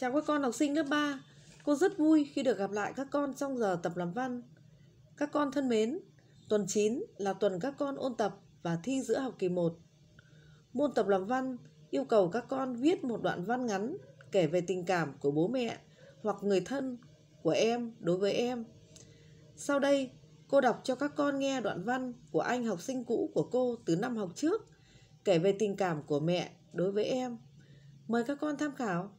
Chào các con học sinh lớp 3 Cô rất vui khi được gặp lại các con trong giờ tập làm văn Các con thân mến Tuần 9 là tuần các con ôn tập và thi giữa học kỳ 1 Môn tập làm văn yêu cầu các con viết một đoạn văn ngắn kể về tình cảm của bố mẹ hoặc người thân của em đối với em Sau đây cô đọc cho các con nghe đoạn văn của anh học sinh cũ của cô từ năm học trước kể về tình cảm của mẹ đối với em Mời các con tham khảo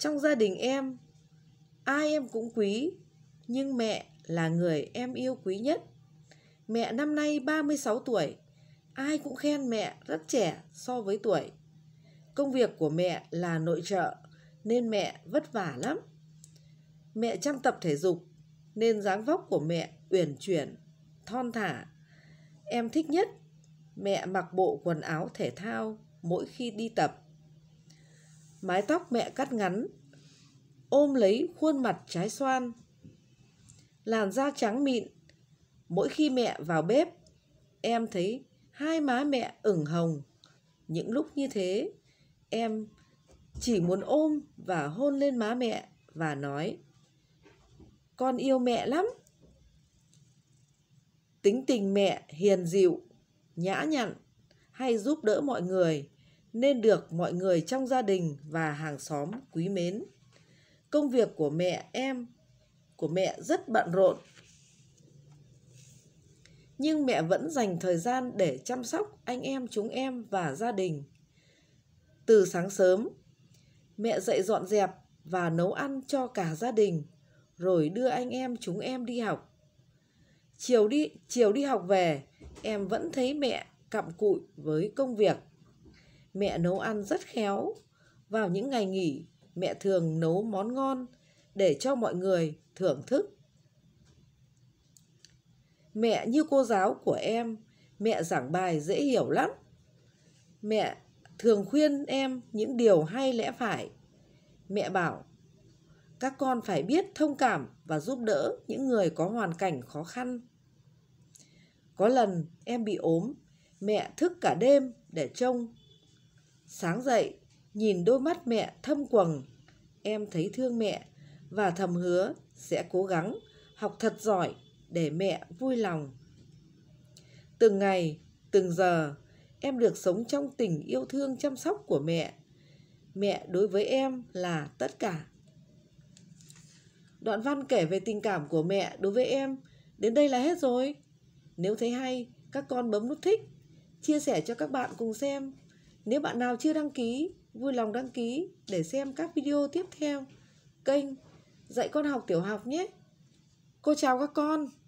trong gia đình em ai em cũng quý nhưng mẹ là người em yêu quý nhất mẹ năm nay 36 tuổi ai cũng khen mẹ rất trẻ so với tuổi công việc của mẹ là nội trợ nên mẹ vất vả lắm mẹ chăm tập thể dục nên dáng vóc của mẹ uyển chuyển thon thả em thích nhất mẹ mặc bộ quần áo thể thao mỗi khi đi tập mái tóc mẹ cắt ngắn, ôm lấy khuôn mặt trái xoan. Làn da trắng mịn, mỗi khi mẹ vào bếp, em thấy hai má mẹ ửng hồng. Những lúc như thế, em chỉ muốn ôm và hôn lên má mẹ và nói Con yêu mẹ lắm. Tính tình mẹ hiền dịu, nhã nhặn hay giúp đỡ mọi người nên được mọi người trong gia đình và hàng xóm quý mến. Công việc của mẹ em của mẹ rất bận rộn. Nhưng mẹ vẫn dành thời gian để chăm sóc anh em chúng em và gia đình. Từ sáng sớm, mẹ dậy dọn dẹp và nấu ăn cho cả gia đình rồi đưa anh em chúng em đi học. Chiều đi chiều đi học về, em vẫn thấy mẹ cặm cụi với công việc mẹ nấu ăn rất khéo. Vào những ngày nghỉ, mẹ thường nấu món ngon để cho mọi người thưởng thức. Mẹ như cô giáo của em, mẹ giảng bài dễ hiểu lắm. Mẹ thường khuyên em những điều hay lẽ phải. Mẹ bảo các con phải biết thông cảm và giúp đỡ những người có hoàn cảnh khó khăn. Có lần em bị ốm, mẹ thức cả đêm để trông Sáng dậy, nhìn đôi mắt mẹ thâm quầng, em thấy thương mẹ và thầm hứa sẽ cố gắng học thật giỏi để mẹ vui lòng. Từng ngày, từng giờ, em được sống trong tình yêu thương chăm sóc của mẹ. Mẹ đối với em là tất cả. Đoạn văn kể về tình cảm của mẹ đối với em đến đây là hết rồi. Nếu thấy hay, các con bấm nút thích, chia sẻ cho các bạn cùng xem nếu bạn nào chưa đăng ký, vui lòng đăng ký để xem các video tiếp theo kênh Dạy con học tiểu học nhé. Cô chào các con.